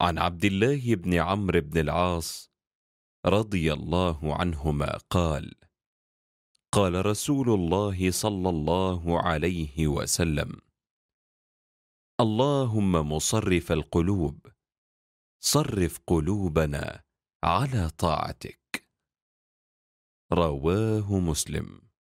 عن عبد الله بن عمرو بن العاص رضي الله عنهما قال قال رسول الله صلى الله عليه وسلم اللهم مصرف القلوب صرف قلوبنا على طاعتك رواه مسلم